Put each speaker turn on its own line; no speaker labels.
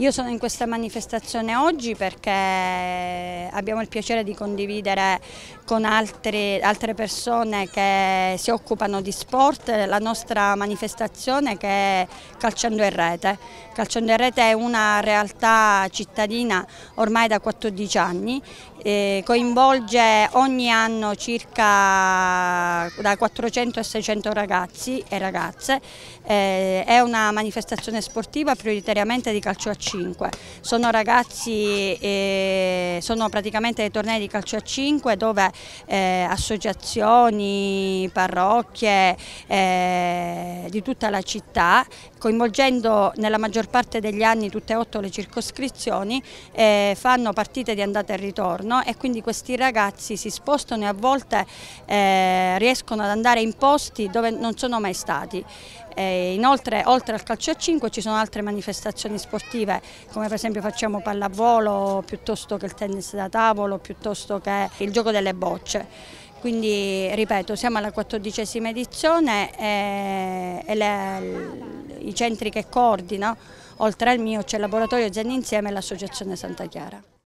Io sono in questa manifestazione
oggi perché abbiamo il piacere di condividere con altri, altre persone che si occupano di sport la nostra manifestazione che è Calciando in Rete. Calciando in Rete è una realtà cittadina ormai da 14 anni, eh, coinvolge ogni anno circa da 400 a 600 ragazzi e ragazze, eh, è una manifestazione sportiva prioritariamente di calcio a 5. Sono ragazzi, eh, sono praticamente dei tornei di calcio a 5 dove eh, associazioni, parrocchie eh, di tutta la città, coinvolgendo nella maggior parte degli anni tutte e otto le circoscrizioni, eh, fanno partite di andata e ritorno e quindi questi ragazzi si spostano e a volte eh, riescono ad andare in posti dove non sono mai stati eh, inoltre oltre al calcio a 5 ci sono altre manifestazioni sportive come per esempio facciamo pallavolo piuttosto che il tennis da tavolo, piuttosto che il gioco delle bocce. Quindi, ripeto, siamo alla quattordicesima edizione e, e le, i centri che coordino, oltre al mio, c'è il laboratorio Zen Insieme e l'associazione
Santa Chiara.